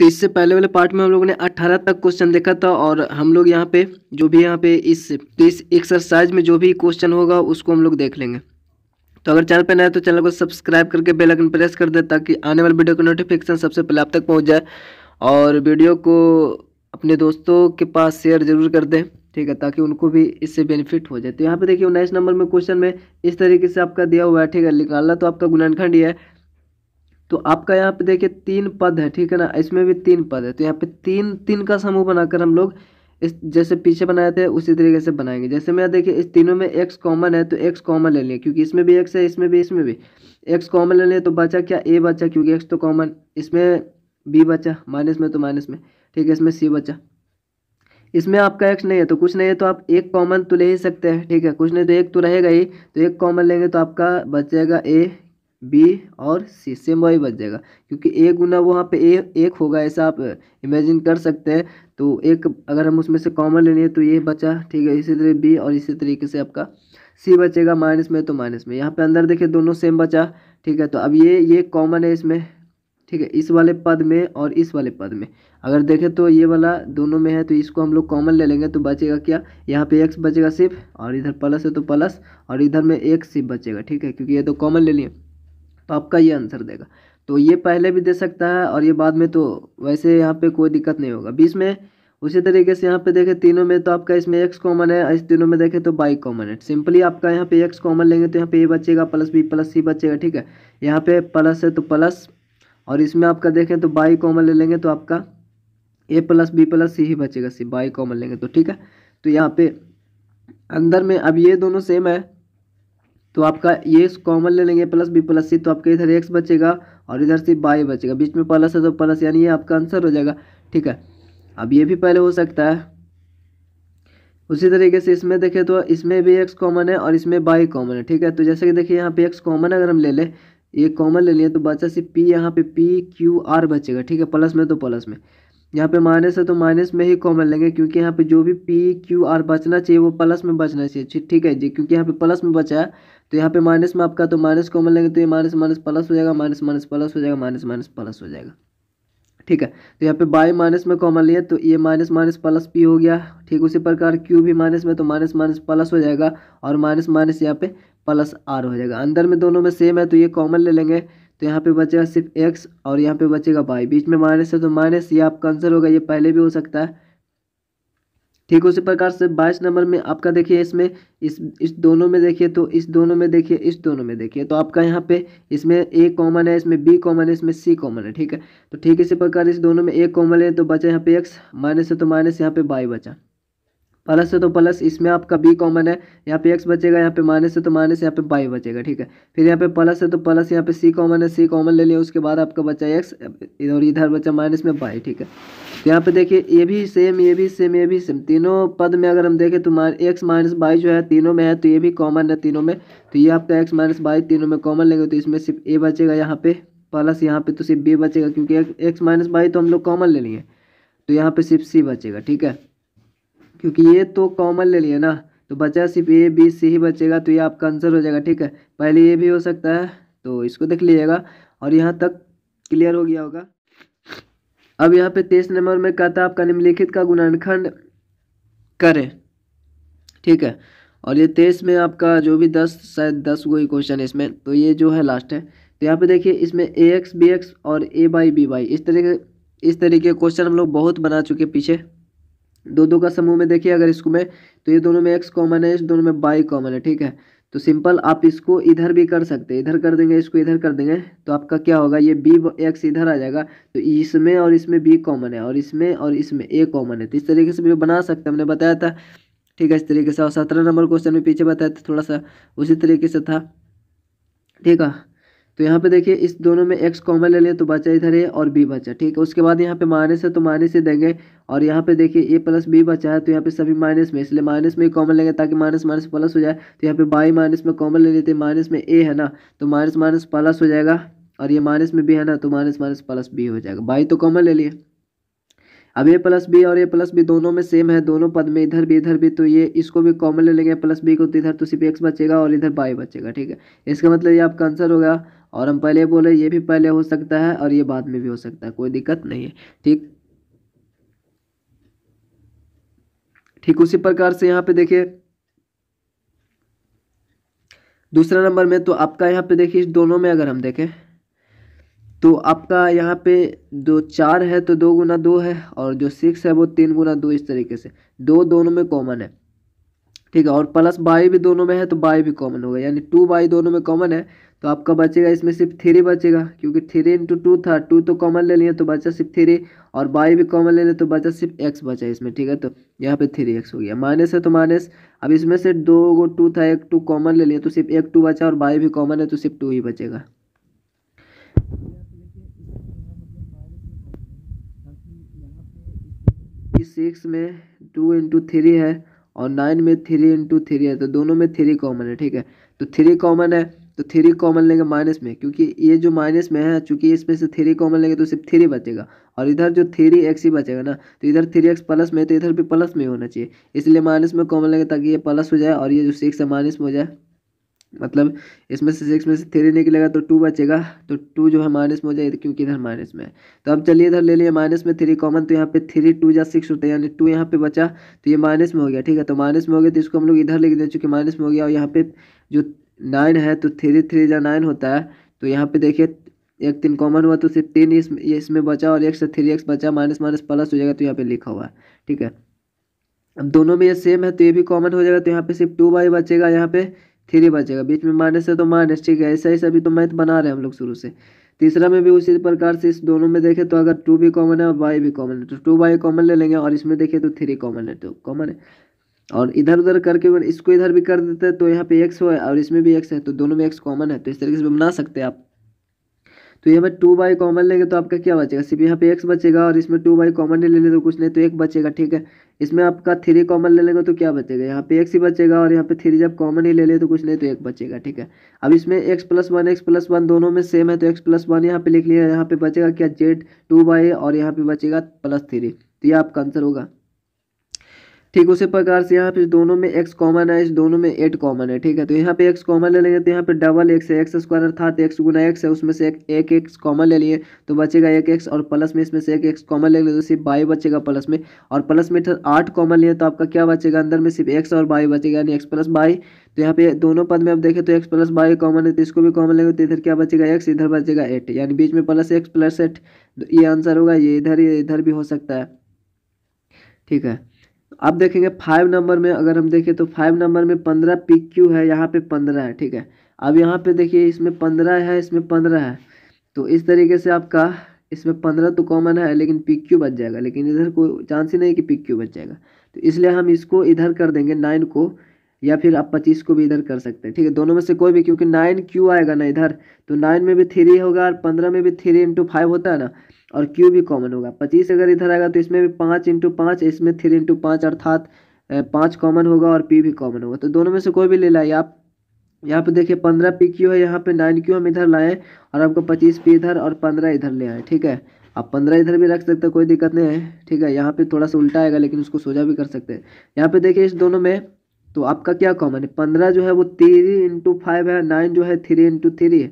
तो इससे पहले वाले पार्ट में हम लोगों ने 18 तक क्वेश्चन देखा था और हम लोग यहाँ पे जो भी यहाँ पे इस तो इस एक्सरसाइज में जो भी क्वेश्चन होगा उसको हम लोग देख लेंगे तो अगर चैनल पर नए तो चैनल को सब्सक्राइब करके बेल आइकन प्रेस कर दें ताकि आने वाले वीडियो का नोटिफिकेशन सबसे पहले आप तक पहुँच जाए और वीडियो को अपने दोस्तों के पास शेयर जरूर कर दें ठीक है ताकि उनको भी इससे बेनिफिट हो जाए तो यहाँ पे देखिए उन्नीस नंबर में क्वेश्चन में इस तरीके से आपका दिया हुआ है ठीक है निकालना तो आपका गुणनखंड ही है तो आपका यहाँ पे देखिए तीन पद है ठीक है ना इसमें भी तीन पद है तो यहाँ पे तीन तीन का समूह बनाकर हम लोग इस जैसे पीछे बनाए थे उसी तरीके से बनाएंगे जैसे मैं देखिए इस तीनों में एक्स कॉमन है तो एक्स कॉमन ले लिए क्योंकि इसमें भी एक्स है इसमें भी इसमें भी एक्स कॉमन ले लिए तो बचा क्या ए बचा क्योंकि एक्स तो कॉमन इसमें बी बचा माइनस में तो माइनस में ठीक है इसमें सी बचा इसमें आपका एक्स नहीं है तो कुछ नहीं है तो आप एक कॉमन तो ले ही सकते हैं ठीक है कुछ नहीं तो एक तो रहेगा ही तो एक कॉमन लेंगे तो आपका बचेगा ए बी और सी सेम वही बच जाएगा क्योंकि ए गुना वहाँ पे ए एक होगा ऐसा आप इमेजिन कर सकते हैं तो एक अगर हम उसमें से कॉमन ले लें तो ये बचा ठीक है इसी तरह बी और इसी तरीके से आपका सी बचेगा माइनस में तो माइनस में यहाँ पे अंदर देखिए दोनों सेम बचा ठीक है तो अब ये ये कॉमन है इसमें ठीक है इस वाले पद में और इस वाले पद में अगर देखें तो ये वाला दोनों में है तो इसको हम लोग कॉमन ले लेंगे तो बचेगा क्या यहाँ पे एक्स बचेगा सिर्फ और इधर प्लस है तो प्लस और इधर में एक सिर्फ बचेगा ठीक है क्योंकि ये तो कॉमन ले लिए तो आपका ये आंसर देगा तो ये पहले भी दे सकता है और ये बाद में तो वैसे यहाँ पे कोई दिक्कत नहीं होगा बीस में उसी तरीके से यहाँ पे देखें तीनों में तो आपका इसमें एक्स कॉमन है इस तीनों में देखें तो बाई कॉमन है सिंपली आपका यहाँ पे एक्स कॉमन लेंगे तो यहाँ पे ए बचेगा प्लस बी प्लस सी बचेगा ठीक है यहाँ पे प्लस है तो प्लस और इसमें आपका देखें तो बाई कॉमन ले लेंगे तो आपका A plus B plus C ही बचेगा सी बाई कॉमन लेंगे तो ठीक है तो यहाँ पे अंदर में अब ये दोनों सेम है तो आपका ये कॉमन ले लेंगे प्लस बी प्लस सी तो आपका इधर एक्स बचेगा और इधर से बाई बचेगा बीच में प्लस है तो प्लस यानी ये आपका आंसर हो जाएगा ठीक है अब ये भी पहले हो सकता है उसी तरीके से इसमें देखें तो इसमें भी एक्स कॉमन है और इसमें बाई कॉमन है ठीक है तो जैसे कि देखिए यहाँ पे एक्स कॉमन अगर हम ले लें ये कॉमन ले लिए तो बचा सिर्फ पी यहाँ पे पी क्यू आर बचेगा ठीक है प्लस में तो प्लस में यहाँ पे माइनस है तो माइनस में ही कॉमन लेंगे क्योंकि यहाँ पे जो भी पी क्यू आर बचना चाहिए वो प्लस में बचना चाहिए ठीक है जी क्योंकि यहाँ पे प्लस में बचा है तो यहाँ पे माइनस में आपका तो माइनस कॉमन लेंगे तो ये माइनस माइनस प्लस हो जाएगा माइनस माइनस प्लस हो जाएगा माइनस माइनस प्लस हो जाएगा ठीक है तो यहाँ पे बाई माइनस में कॉमन लिया तो ये माइनस माइनस प्लस पी हो गया ठीक उसी प्रकार क्यू भी माइनस में तो माइनस माइनस प्लस हो जाएगा और माइनस माइनस यहाँ पे प्लस आर हो जाएगा अंदर में दोनों में सेम है तो ये कॉमन ले लेंगे तो यहाँ पे बचेगा सिर्फ एक्स और यहाँ पे बचेगा बाई बीच में माइनस है तो माइनस ये आपका आंसर होगा ये पहले भी हो सकता है ठीक उसी प्रकार से बाईस नंबर में आपका देखिए इसमें इस इस दोनों में देखिए तो इस दोनों में देखिए इस दोनों में देखिए तो आपका यहाँ पे इसमें ए कॉमन है इसमें बी कॉमन है इसमें सी कॉमन है ठीक है तो ठीक इसी प्रकार इस दोनों में ए कॉमन है तो बचा यहाँ पे एक्स माइनस है तो माइनस यहाँ पे बाई बचा प्लस है तो प्लस इसमें आपका बी कॉमन है यहाँ पे एक्स बचेगा यहाँ पे माइनस है तो माइनस यहाँ पे बाई बचेगा ठीक है फिर यहाँ पे प्लस है तो प्लस यहाँ पे सी कॉमन है सी कॉमन ले लिया उसके बाद आपका बचा एक्स इधर इधर बचा माइनस में बाई ठीक है तो यहाँ पे देखिए ये भी सेम ये भी सेम ये भी सेम तीनों पद में अगर हम देखें तो एक्स माइनस बाई जो है तीनों में है तो ये भी कॉमन है तीनों में तो ये आपका एक्स माइनस बाई तीनों में कॉमन लेंगे तो इसमें सिर्फ ए बचेगा यहाँ पे प्लस यहाँ पे तो सिर्फ बी बचेगा क्योंकि एक्स माइनस बाई तो हम लोग कॉमन ले लिए तो यहाँ पे सिर्फ सी बचेगा ठीक है क्योंकि ये तो कॉमन ले लिया ना तो बचा सिर्फ ए बी सी ही बचेगा तो ये आपका आंसर हो जाएगा ठीक है पहले ये भी हो सकता है तो इसको देख लीजिएगा और यहाँ तक क्लियर हो गया होगा अब यहाँ पे तेईस नंबर में कहता है आपका निम्नलिखित का गुणनखंड करें ठीक है और ये तेईस में आपका जो भी दस शायद दस को क्वेश्चन है इसमें तो ये जो है लास्ट है तो यहाँ पे देखिए इसमें ए एक्स बी एक्स और ए बाई बी बाई इस तरीके इस तरीके क्वेश्चन हम लोग बहुत बना चुके पीछे दो दो का समूह में देखिए अगर इसको में तो ये दोनों में एक्स कॉमन है इस दोनों में बाई कॉमन है ठीक है तो सिंपल आप इसको इधर भी कर सकते हैं इधर कर देंगे इसको इधर कर देंगे तो आपका क्या होगा ये बी एक्स इधर आ जाएगा तो इसमें और इसमें बी कॉमन है और इसमें और इसमें ए कॉमन है तो इस तरीके से भी बना सकते हैं हमने बताया था ठीक है इस तरीके से और सत्रह नंबर क्वेश्चन में पीछे बताया था थोड़ा सा उसी तरीके से था ठीक है तो यहाँ पे देखिए इस दोनों में एक्स कॉमन ले लें तो बचा इधर है और बी बचा ठीक है उसके बाद यहाँ पे माइनस है तो माइनस ही देंगे और यहाँ पे देखिए ए प्लस बी बचा है तो यहाँ पे सभी माइनस में इसलिए माइनस में ही कॉमन लेंगे ताकि माइनस माइनस प्लस हो जाए तो यहाँ पे बाई माइनस में कॉमन ले लेते हैं माइनस में ए है ना तो माइनस माइनस प्लस हो जाएगा और ये माइनस में बी है ना तो माइनस माइनस प्लस बी हो जाएगा बाई तो कॉमन ले लिए अब ए प्लस बी और ए प्लस बी दोनों में सेम है दोनों पद में इधर भी इधर भी तो ये इसको भी कॉमन ले लेंगे प्लस बी को तो इधर तो सिर्फ एक्स बचेगा और इधर बाई बचेगा ठीक है इसका मतलब ये आपका आंसर होगा और हम पहले बोले ये भी पहले हो सकता है और ये बाद में भी हो सकता है कोई दिक्कत नहीं है ठीक ठीक उसी प्रकार से यहाँ पे देखिए दूसरा नंबर में तो आपका यहाँ पे देखिए दोनों में अगर हम देखें तो आपका यहाँ पे दो चार है तो दो गुना दो है और जो सिक्स है वो तीन गुना दो इस तरीके से दो दोनों में कॉमन है ठीक है और प्लस बाई भी दोनों में है तो बाई भी कॉमन होगा यानी टू बाई दोनों में कॉमन है तो आपका बचेगा इसमें सिर्फ थ्री बचेगा क्योंकि थ्री इंटू टू था टू तो कॉमन ले लिया तो बचा सिर्फ थ्री और बाई भी कॉमन ले लिया तो बचा सिर्फ एक्स बचा है इसमें ठीक है तो यहाँ पे थ्री एक्स हो गया माइनस है तो माइनस अब इसमें से दो गो टू था एक टू कॉमन ले लिया तो सिर्फ एक टू बचा और बाई भी कॉमन है तो सिर्फ टू ही बचेगा सिक्स में टू इंटू थ्री है और नाइन में थ्री इंटू थ्री है तो दोनों में थ्री कॉमन है ठीक है तो थ्री कॉमन है तो थ्री कॉमन लेंगे माइनस में क्योंकि ये जो माइनस में है चूंकि इसमें से थ्री कॉमन लेंगे तो सिर्फ थ्री बचेगा और इधर जो थ्री एक्स ही बचेगा ना तो इधर थ्री एक्स प्लस में तो इधर भी प्लस में होना चाहिए इसलिए माइनस में कॉमन लेंगे ताकि ये प्लस हो जाए और ये जो सिक्स है माइनस में हो जाए मतलब इसमें से सिक्स में से थ्री निकलेगा तो टू बचेगा तो टू जो है माइनस में हो जाएगा क्योंकि इधर माइनस में है तो अब चलिए इधर ले लिए माइनस में थ्री कॉमन तो यहाँ पे थ्री टू या सिक्स होता है यानी टू यहाँ पे बचा तो ये माइनस में हो गया ठीक है तो माइनस में हो गया तो इसको हम लोग इधर लिख दें चूँकि माइनस में हो गया और यहाँ पे जो नाइन है तो थ्री थ्री ज़ा नाइन होता है तो यहाँ पे देखिए एक तीन कॉमन हुआ तो सिर्फ तीन इस इसमें बचा और एक से थ्री एक्स बचा माइनस माइनस प्लस हो जाएगा तो यहाँ पे लिखा हुआ है ठीक है अब दोनों में ये सेम है तो ये भी कॉमन हो जाएगा तो यहाँ पे सिर्फ टू बाई बचेगा यहाँ पे थ्री बचेगा बीच में माइनस है तो माइनस ठीक है ऐसा ऐसा सभी तो मैथ बना रहे हैं हम लोग शुरू से तीसरा में भी उसी प्रकार से इस दोनों में देखें तो अगर टू भी कॉमन है और वाई भी कॉमन है तो टू बाई कॉमन ले लेंगे और इसमें देखें तो थ्री कॉमन है तो कॉमन है और इधर उधर करके अगर इसको इधर भी कर देते हैं तो यहाँ पे एक्स है और इसमें भी एक्स है तो दोनों में एक्स कॉमन है तो इस तरीके से बना सकते हैं आप तो यहाँ पर टू बाई कॉमन लेंगे तो आपका क्या बचेगा सिर्फ यहाँ पे एक्स बचेगा और इसमें टू बाई कॉमन ले लेंगे तो कुछ नहीं तो एक बचेगा ठीक है इसमें आपका थ्री कॉमन ले लेंगे तो क्या बचेगा यहाँ पे एक्स ही बचेगा और यहाँ पे थ्री जब कॉमन ही ले ले तो कुछ नहीं तो एक बचेगा ठीक है अब इसमें x plus one x plus one दोनों में सेम है तो एक्स प्लस वन यहाँ पे लिख लिया यहाँ पे बचेगा क्या जेड टू बाई और यहाँ पे बचेगा प्लस थ्री तो ये आपका आंसर होगा ठीक उसी प्रकार से यहाँ पे दोनों में एक्स कॉमन है इस दोनों में एट कॉमन है ठीक है तो यहाँ पे एक्स कॉमन ले लेंगे तो यहाँ पे डबल एक्स है एक्स स्क्वायर अर्थात एक्स गुना एक्स है उसमें से एक एक एक्स कॉमन ले लिए तो बचेगा एक एक्स और प्लस में इसमें से एक एक्स कॉमन ले लिए तो सिर्फ बाई बचेगा प्लस में और प्लस में आठ कॉमन लिए तो आपका क्या बचेगा अंदर में सिर्फ एक्स और बाई बचेगा यानी एक्स प्लस बाई तो यहाँ पे दोनों पद में आप देखें तो एक्स प्लस बाई कॉमन है तो इसको भी कॉमन लेंगे तो इधर क्या बचेगा एक्स इधर बचेगा एट यानी बीच में प्लस एक्स प्लस एट ये आंसर होगा ये इधर ये इधर भी हो सकता है ठीक है अब देखेंगे फाइव नंबर में अगर हम देखें तो फाइव नंबर में पंद्रह पी क्यू है यहाँ पे पंद्रह है ठीक है अब यहाँ पे देखिए इसमें पंद्रह है इसमें पंद्रह है तो इस तरीके से आपका इसमें पंद्रह तो कॉमन है लेकिन पी क्यू बच जाएगा लेकिन इधर कोई चांस ही नहीं कि पी क्यू बच जाएगा तो इसलिए हम इसको इधर कर देंगे नाइन को या फिर आप पच्चीस को भी इधर कर सकते हैं ठीक है दोनों में से कोई भी क्योंकि नाइन क्यू आएगा ना इधर तो नाइन में भी थ्री होगा और पंद्रह में भी थ्री इंटू फाइव होता है ना और क्यू भी कॉमन होगा पच्चीस अगर इधर आएगा तो इसमें भी पाँच इंटू पाँच इसमें थ्री इंटू पाँच अर्थात पाँच कॉमन होगा और पी भी कॉमन होगा तो दोनों में से कोई भी ले लाइए आप यहाँ पे देखिए पंद्रह पी क्यू है यहाँ पे नाइन क्यू हम इधर लाएँ और आपको पच्चीस पी इधर और पंद्रह इधर ले आए ठीक है आप पंद्रह इधर भी रख सकते हैं कोई दिक्कत नहीं है ठीक है यहाँ पर थोड़ा सा उल्टा आएगा लेकिन उसको सोझा भी कर सकते हैं यहाँ पर देखिए इस दोनों में तो आपका क्या कॉमन है पंद्रह जो है वो थ्री इंटू फाइव है नाइन जो है थ्री इंटू थ्री है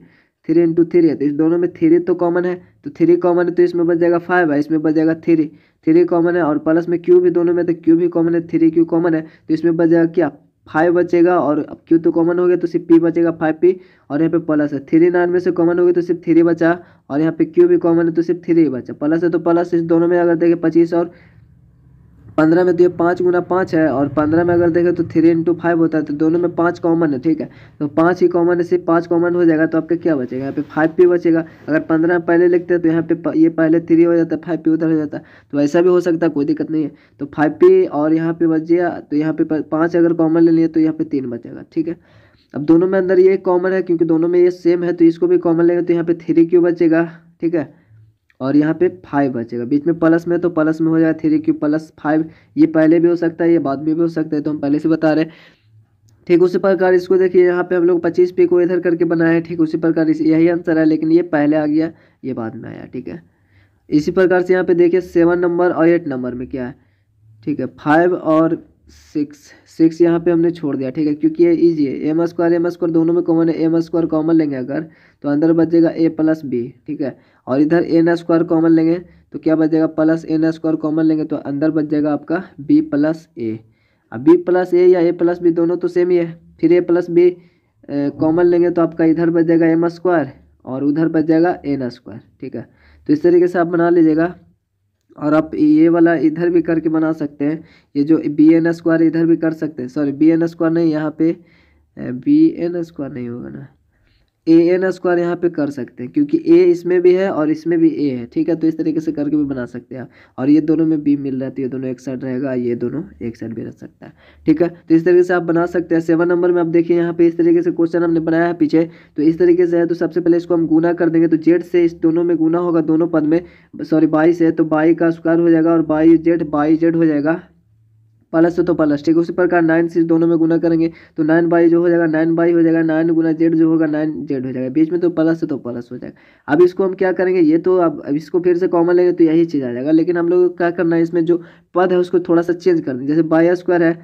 थ्री इंटू थ्री है तो इस दोनों में थ्री तो कॉमन है तो थ्री कॉमन है तो इसमें बच जाएगा फाइव है इसमें बच जाएगा थ्री थ्री कॉमन है और प्लस में क्यू भी दोनों में तो क्यू भी कॉमन है थ्री क्यू कॉमन है तो इसमें बच जाएगा क्या फाइव बचेगा और अब क्यू तो कॉमन हो गया तो सिर्फ पी बचेगा फाइव पी और यहाँ पे प्लस है थ्री नाइन में से कॉमन हो गया तो सिर्फ थ्री बचा और यहाँ पे क्यू भी कॉमन है तो सिर्फ थ्री बचा प्लस है तो प्लस इस दोनों में अगर देखें पच्चीस और पंद्रह में तो ये पाँच गुना पाँच है और पंद्रह में अगर देखें तो थ्री इंटू फाइव होता है तो दोनों में पाँच कॉमन है ठीक है तो पाँच ही कॉमन है सिर्फ पाँच कॉमन हो जाएगा तो आपका क्या बचेगा यहाँ पे फाइव पी बचेगा अगर पंद्रह पहले लिखते हैं तो यहाँ पे ये पहले थ्री हो जाता है फाइव पी उधर हो जाता तो ऐसा भी हो सकता है कोई दिक्कत नहीं है तो फाइव पी और यहाँ पे बच गया तो यहाँ पे पाँच अगर कॉमन ले लिया तो यहाँ पे तीन बचेगा ठीक है अब दोनों में अंदर ये कॉमन है क्योंकि दोनों में ये सेम है तो इसको भी कॉमन लेंगे तो यहाँ पे थ्री क्यों बचेगा ठीक है और यहाँ पे फाइव बचेगा बीच में प्लस में तो प्लस में हो जाएगा थ्री क्यूब प्लस फाइव ये पहले भी हो सकता है ये बाद में भी हो सकता है तो हम पहले से बता रहे हैं ठीक उसी प्रकार इसको देखिए यहाँ पे हम लोग पच्चीस पे को इधर करके बनाए हैं ठीक उसी प्रकार इस यही आंसर है लेकिन ये पहले आ गया ये बाद में आया ठीक है इसी प्रकार से यहाँ पे देखिए सेवन नंबर और एट नंबर में क्या है ठीक है फाइव और सिक्स सिक्स यहाँ पे हमने छोड़ दिया ठीक है क्योंकि ये ईजी है एम स्क्वायर एम स्क्वायर दोनों में कॉमन है एम स्क्वायर कॉमन लेंगे अगर तो अंदर बचेगा ए प्लस बी ठीक है और इधर एन स्क्वायर कॉमन लेंगे तो क्या बचेगा प्लस एन स्क्वायर कॉमन लेंगे तो अंदर बच जाएगा आपका बी प्लस ए अब बी प्लस ए या ए प्लस बी दोनों तो सेम ही है फिर ए प्लस बी कॉमन लेंगे तो आपका इधर बच जाएगा एम स्क्वायर और उधर बच जाएगा एन स्क्वायर ठीक है तो इस तरीके से आप बना लीजिएगा और आप ये वाला इधर भी करके बना सकते हैं ये जो बी एन स्क्वायर इधर भी कर सकते हैं सॉरी बी एन स्क्वायर नहीं यहाँ पे बी एन स्क्वायर नहीं होगा ना ए एन स्क्वायर यहाँ पे कर सकते हैं क्योंकि ए इसमें भी है और इसमें भी ए है ठीक है तो इस तरीके से करके भी बना सकते हैं और ये दोनों में बी मिल रहा है तो ये दोनों एक साइड रहेगा ये दोनों एक साइड भी रह सकता है ठीक है तो इस तरीके से आप बना सकते हैं सेवन नंबर में आप देखिए यहाँ पे इस तरीके से क्वेश्चन हमने बनाया है पीछे तो इस तरीके से है तो सबसे पहले इसको हम गुना कर देंगे तो जेड से इस दोनों में गुना होगा दोनों पद में सॉरी बाई से तो बाई का स्क्वायर हो जाएगा और बाई जेड बाई जेड हो जाएगा प्लस तो प्लस ठीक है उसी प्रकार नाइन सिक्स दोनों में गुना करेंगे तो नाइन बाई जो हो जाएगा नाइन बाई हो जाएगा नाइन गुना जेड जो होगा नाइन जेड हो जाएगा बीच में तो प्लस है तो प्लस हो जाएगा अब इसको हम क्या करेंगे ये तो अब इसको फिर से कॉमन लेंगे तो यही चीज़ आ जाएगा लेकिन हम लोग क्या करना है इसमें जो पद है उसको थोड़ा सा चेंज कर देंगे जैसे बाई स्क्वायर है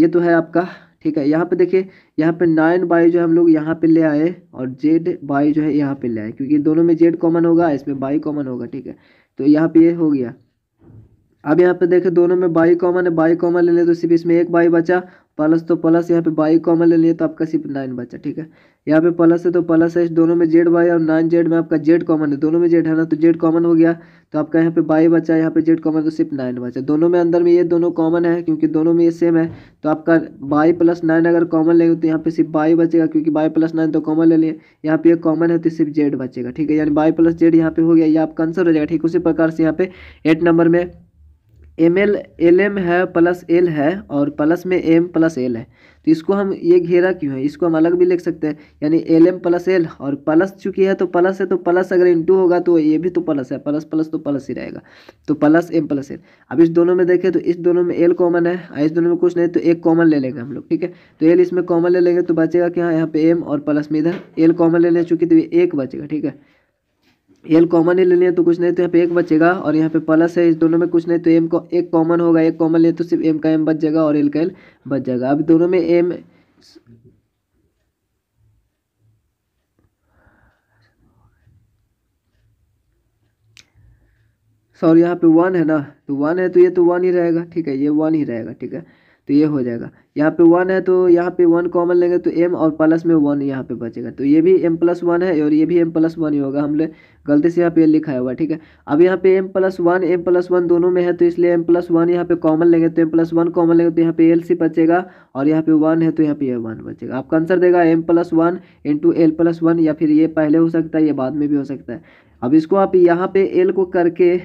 ये तो है आपका ठीक है यहाँ पे देखिए यहाँ पे नाइन बाई जो हम लोग यहाँ पे ले आए और जेड बाई जो है यहाँ पे ले आए क्योंकि दोनों में जेड कॉमन होगा इसमें बाई कॉमन होगा ठीक है तो यहाँ पे ये हो गया अब यहाँ पे देखें दोनों में बाई कॉमन है बाई कॉमन ले लिया तो सिर्फ इसमें एक बाई बचा प्लस तो प्लस यहाँ पे बाई कॉमन ले लिया तो आपका सिर्फ नाइन बचा ठीक है यहाँ पे प्लस है तो प्लस है दोनों में जेड बाई और नाइन जेड में आपका जेड कॉमन है दोनों में जेड है ना तो जेड कॉमन हो गया तो आपका यहाँ पे बाई बचा यहाँ पे जेड कॉमन तो सिर्फ नाइन बचा दोनों में अंदर में ये दोनों कॉमन है क्योंकि दोनों में ये सेम है तो आपका बाई प्लस नाइन अगर कॉमन लेंगे तो यहाँ पे सिर्फ बाई बचेगा क्योंकि बाई प्लस नाइन तो कॉमन ले लिए यहाँ पे ये कॉमन है तो सिर्फ जेड बचेगा ठीक है यानी बाई प्लस जेड यहाँ पे हो गया ये आपका आंसर हो जाएगा ठीक उसी प्रकार से यहाँ पे एट नंबर में एम एल एल एम है प्लस एल है और प्लस में एम प्लस एल है तो इसको हम ये घेरा क्यों है इसको हम अलग भी लिख सकते हैं यानी एल एम प्लस एल और प्लस चूंकि है तो प्लस है तो प्लस अगर इंटू होगा तो ये भी तो प्लस है प्लस प्लस तो प्लस ही रहेगा तो प्लस एम प्लस एल अब इस दोनों में देखें तो इस दोनों में एल कॉमन है और इस दोनों में कुछ नहीं तो एक कॉमन ले लेंगे हम लोग ठीक है तो एल इसमें कॉमन ले लेंगे तो बचेगा क्या यहाँ पे एम और प्लस में इधर एल कॉमन ले लें चूँकि तो ये एक बचेगा ठीक है एल कॉमन ही ले लिया तो कुछ नहीं तो यहाँ पे एक बचेगा और यहाँ पे प्लस है इस दोनों में कुछ नहीं तो एम को एक कॉमन होगा एक कॉमन ले तो सिर्फ एम का एम बच जाएगा और एल का एल बच जाएगा अब दोनों में एम सॉरी यहाँ पे वन है ना तो वन है तो ये तो वन ही रहेगा ठीक है ये वन ही रहेगा ठीक है तो ये हो जाएगा यहाँ पे वन है तो यहाँ पे वन कॉमन लेंगे तो एम और प्लस में वन यहाँ पे बचेगा तो ये भी एम प्लस वन है और ये भी एम प्लस वन ही होगा हमने गलती से यहाँ पे लिखा हुआ ठीक है अब यहाँ पे m plus one m plus one दोनों में है तो इसलिए एम प्लस वन यहाँ पे कॉमन लेंगे तो एम प्लस वन कॉमन लेंगे तो यहाँ पे एल सी बचेगा और यहाँ पे वन है तो यहाँ पे ये वन बचेगा आपका आंसर देगा m plus one into l plus one या फिर ये पहले हो सकता है ये बाद में भी हो सकता है अब इसको आप यहाँ पे एल को करके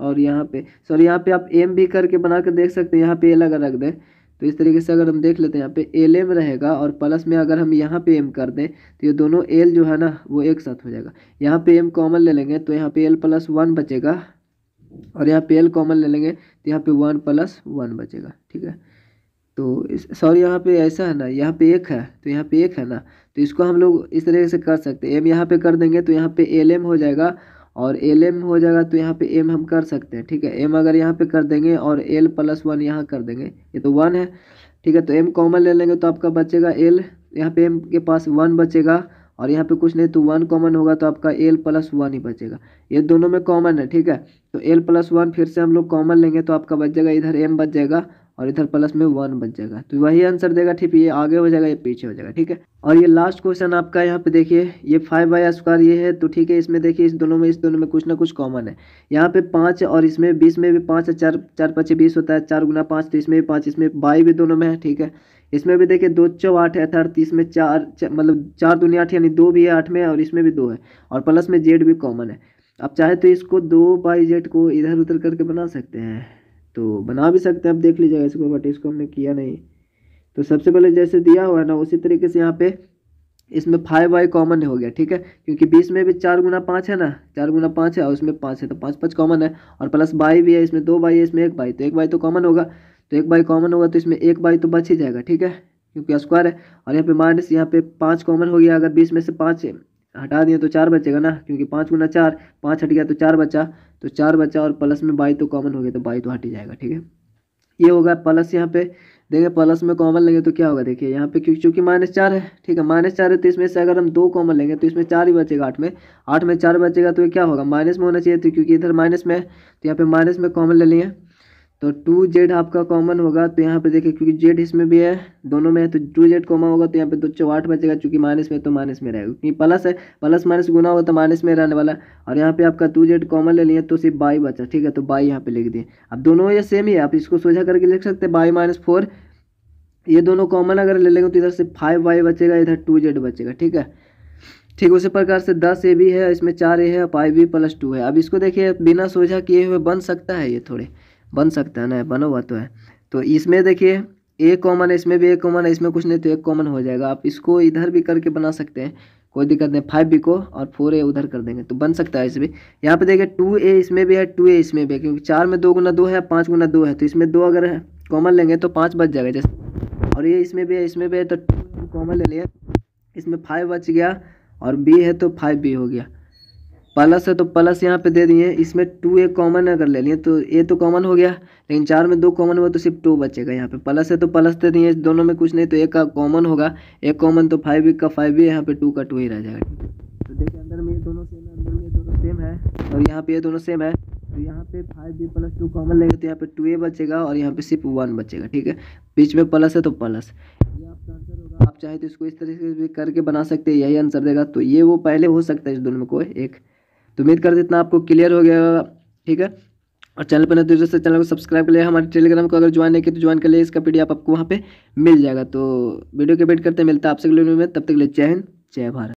और यहाँ पे सॉरी यहाँ पे आप एम भी करके बना के देख सकते हैं यहाँ पे एल अगर रख दें तो इस तरीके से अगर हम देख लेते हैं यहाँ पे एल एम रहेगा और प्लस में अगर हम यहाँ पे एम कर दें तो ये दोनों एल जो है ना वो एक साथ हो जाएगा यहाँ पे एम कॉमन ले लेंगे तो यहाँ पे एल प्लस वन बचेगा और यहाँ पे एल कॉमन ले लेंगे तो यहाँ पे वन प्लस वन बचेगा ठीक है तो सॉरी यहाँ पे ऐसा है ना यहाँ पे एक है तो यहाँ पे एक है ना तो इसको हम लोग इस तरीके से कर सकते हैं एम यहाँ पे कर देंगे तो यहाँ पे एल एम हो जाएगा और एल एम हो जाएगा तो यहाँ पे एम हम कर सकते हैं ठीक है एम अगर यहाँ पे कर देंगे और एल प्लस वन यहाँ कर देंगे ये तो वन है ठीक है तो एम कॉमन ले लेंगे तो आपका बचेगा एल यहाँ पे एम के पास वन बचेगा और यहाँ पे कुछ नहीं तो वन कॉमन होगा तो आपका एल प्लस वन ही बचेगा ये दोनों में कॉमन है ठीक है तो एल प्लस वन फिर से हम लोग कॉमन लेंगे तो आपका बच जाएगा इधर एम बच जाएगा और इधर प्लस में वन बच जाएगा तो वही आंसर देगा ठीक है ये आगे हो जाएगा ये पीछे हो जाएगा ठीक है और ये लास्ट क्वेश्चन आपका यहाँ पे देखिए ये फाइव बाई स्क्वायर ये है तो ठीक है इसमें देखिए इस दोनों में इस दोनों में कुछ ना कुछ कॉमन है यहाँ पे पाँच और इसमें बीस में भी पाँच है चार चार पाँच बीस होता है चार गुना पाँच तो इसमें भी पाँच इसमें बाई भी दोनों में है ठीक है इसमें भी देखिए दो चौ आठ है अर्थात इसमें चार मतलब चार दुनिया आठ यानी दो भी है आठ में और इसमें भी दो है और प्लस में जेड भी कॉमन है आप चाहे तो इसको दो बाई जेड को इधर उधर करके बना सकते हैं तो बना भी सकते हैं आप देख लीजिएगा इसको बट इसको हमने किया नहीं तो सबसे पहले जैसे दिया हुआ है ना उसी तरीके से यहाँ पे इसमें फाइव वाई कॉमन हो गया ठीक है क्योंकि बीस में भी चार गुना पाँच है ना चार गुना पाँच है और उसमें पाँच है तो पाँच पाँच कॉमन है और प्लस बाई भी है इसमें दो बाई है इसमें एक बाई तो एक बाई तो कॉमन होगा तो एक बाई कॉमन होगा तो इसमें एक बाई तो बच ही जाएगा ठीक है क्योंकि स्क्वायर है और यहाँ पे माइनस यहाँ पे पाँच कॉमन हो गया अगर बीस में से पाँच हटा दिया तो चार बचेगा ना क्योंकि पाँच गुना चार पाँच हट गया तो चार बचा तो चार बचा और प्लस में बाई तो कॉमन हो गया तो बाई तो हट ही जाएगा ठीक है ये होगा प्लस यहाँ पे देखिए प्लस में कॉमन लेंगे तो क्या होगा देखिए यहाँ पे क्योंकि चूंकि माइनस चार है ठीक है माइनस चार है तो इसमें से अगर हम दो कॉमन लेंगे तो इसमें चार ही बचेगा आठ में आठ में चार बचेगा तो ये क्या होगा माइनस में होना चाहिए तो क्योंकि इधर माइनस में है तो यहाँ पे माइनस में कॉमन ले लिए तो टू जेड आपका कॉमन होगा तो यहाँ पे देखिए क्योंकि जेड इसमें भी है दोनों में है तो टू जेड कॉमन होगा तो यहाँ पे दो चौ आठ बचेगा चूंकि माइनस में तो माइनस में रहेगा क्योंकि प्लस है प्लस माइनस गुना होगा तो माइनस में रहने वाला और यहाँ पे आपका टू जेड कॉमन ले लिया तो सिर्फ बाई बचा ठीक है तो बाई यहाँ पे लिख दिए अब दोनों ये सेम ही है आप इसको सोझा करके लिख सकते हैं बाई माइनस फोर ये दोनों कॉमन अगर ले लेंगे तो इधर से फाइव वाई बचेगा इधर टू जेड बचेगा ठीक है ठीक उसी प्रकार से दस ए भी है इसमें चार ए है फाइव बी प्लस टू है अब इसको देखिए बिना सोझा किए हुए बन सकता है ये थोड़े बन सकता है ना बना हुआ तो है तो इसमें देखिए एक कॉमन है इसमें भी एक कॉमन है इसमें कुछ नहीं तो एक कॉमन हो जाएगा आप इसको इधर भी करके बना सकते हैं कोई दिक्कत नहीं फाइव बी को और फोर ए उधर कर देंगे तो बन सकता है इसमें यहाँ पे देखिए टू ए इसमें भी है टू ए इसमें भी है क्योंकि चार में दो गुना दो है पाँच गुना दो है तो इसमें दो अगर कॉमन लेंगे तो पाँच बच जाएगा जैसे और ये इसमें भी है इसमें भी है तो कॉमन ले लिया इसमें फाइव बच गया और बी है तो फाइव बी हो गया प्लस है तो प्लस यहाँ पे दे दिए इसमें टू ए कॉमन अगर ले लिए तो ए तो कॉमन हो गया लेकिन चार में दो कॉमन हुआ तो सिर्फ टू बचेगा यहाँ पे प्लस है तो प्लस दे दिए दोनों में कुछ नहीं तो एक का कॉमन होगा एक कॉमन तो फाइव का फाइव ही यहाँ पे टू का टू ही रह जाएगा तो देखिए अंदर में ये दोनों सेम है अंदर में ये दोनों सेम है और यहाँ पे ये दोनों सेम है तो यहाँ पे five b plus two common लेंगे तो यहाँ पे टू ए बचेगा और यहाँ पे सिर्फ वन बचेगा ठीक है बीच में प्लस है तो प्लस ये आपका आंसर होगा आप चाहे तो इसको इस तरीके से भी करके बना सकते हैं यही आंसर देगा तो ये वो पहले हो सकता है इस दोनों में कोई एक तो उम्मीद करते इतना आपको क्लियर हो गया होगा ठीक है और चैनल पर नजर तो से चैनल को सब्सक्राइब कर लिया हमारे टेलीग्राम को अगर ज्वाइन नहीं किया तो ज्वाइन कर लिया इसका पीडीएफ आपको वहाँ पर मिल जाएगा तो वीडियो के वेट करते मिलता है आपसे अगले वीडियो में तब तक के लिए जय हिंद जय भारत